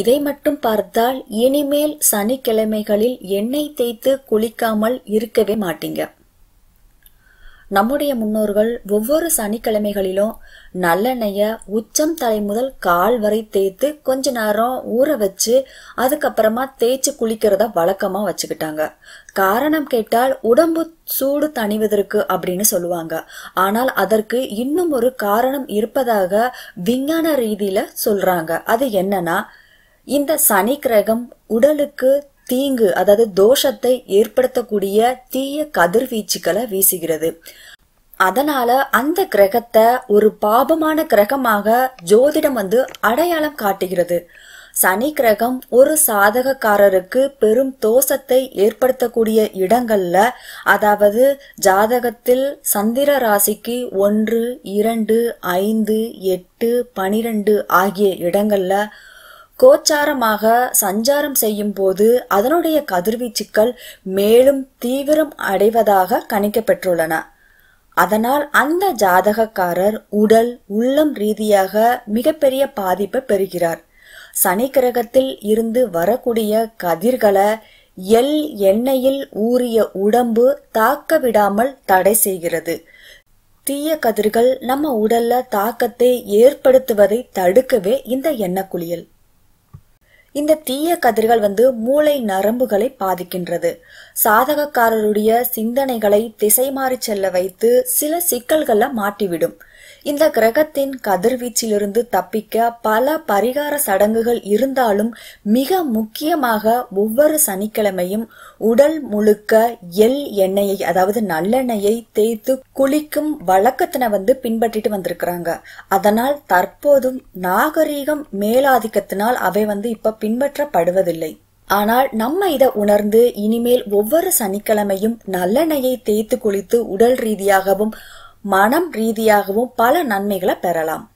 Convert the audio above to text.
இதை மட்டும் பார்த்தால் இனிமேல் சனிக்கிழமைகளில் எண்ணெய் தேய்த்து குளிக்காமல் இருக்கவே மாட்டீங்க நம்முடைய முன்னோர்கள் ஒவ்வொரு சனிக்கிழமைகளிலும் நல்லெண்ணெய உச்சம் தலை முதல் கால் வரை தேய்த்து கொஞ்ச நேரம் ஊற வச்சு அதுக்கப்புறமா தேய்ச்சி குளிக்கிறத வழக்கமா வச்சுக்கிட்டாங்க காரணம் கேட்டால் உடம்பு சூடு தணிவதற்கு அப்படின்னு சொல்லுவாங்க ஆனால் அதற்கு இன்னும் ஒரு காரணம் இருப்பதாக விஞ்ஞான ரீதியில சொல்றாங்க அது என்னன்னா இந்த சனி கிரகம் உடலுக்கு தீங்கு அதாவது தோஷத்தை ஏற்படுத்தக்கூடிய தீய கதிர்வீச்சுக்களை வீசுகிறது அதனால அந்த கிரகத்தை ஒரு பாபமான கிரகமாக ஜோதிடம் வந்து அடையாளம் காட்டுகிறது சனி கிரகம் ஒரு சாதகக்காரருக்கு பெரும் தோஷத்தை ஏற்படுத்தக்கூடிய இடங்கள்ல அதாவது ஜாதகத்தில் சந்திர ராசிக்கு ஒன்று இரண்டு ஐந்து எட்டு பனிரெண்டு ஆகிய இடங்கள்ல கோச்சாரமாக சஞ்சாரம் செய்யும் போது அதனுடைய கதிர்வீச்சுக்கள் மேலும் தீவிரம் அடைவதாக கணிக்கப்பெற்றுள்ளன அதனால் அந்த ஜாதகக்காரர் உடல் உள்ளம் ரீதியாக மிகப்பெரிய பாதிப்பை பெறுகிறார் சனி கிரகத்தில் இருந்து வரக்கூடிய கதிர்களை எல் எண்ணெயில் ஊறிய உடம்பு தாக்க விடாமல் தடை செய்கிறது தீய கதிர்கள் நம்ம உடல்ல தாக்கத்தை ஏற்படுத்துவதை தடுக்கவே இந்த எண்ணக்குளியல் குளியல் இந்த தீய கதிர்கள் வந்து மூளை நரம்புகளை பாதிக்கின்றது சாதகக்காரருடைய சிந்தனைகளை திசை மாறி செல்ல வைத்து சில சிக்கல்களை மாட்டிவிடும் இந்த கிரகத்தின் கதிர்வீச்சிலிருந்து தப்பிக்க பல பரிகார சடங்குகள் இருந்தாலும் மிக முக்கியமாக ஒவ்வொரு சனிக்கிழமையும் உடல் முழுக்க எல் எண்ணெயை அதாவது நல்லெண்ணெயை தேய்த்து குளிக்கும் வழக்கத்தினை வந்து பின்பற்றிட்டு வந்திருக்கிறாங்க அதனால் தற்போதும் நாகரீகம் மேலாதிக்கத்தினால் அவை வந்து இப்ப பின்பற்றப்படுவதில்லை ஆனால் நம்ம இதை உணர்ந்து இனிமேல் ஒவ்வொரு சனிக்கிழமையும் நல்லெண்ணெயை தேய்த்து குளித்து உடல் ரீதியாகவும் மனம் ரீதியாகவும் பல நன்மைகளை பெறலாம்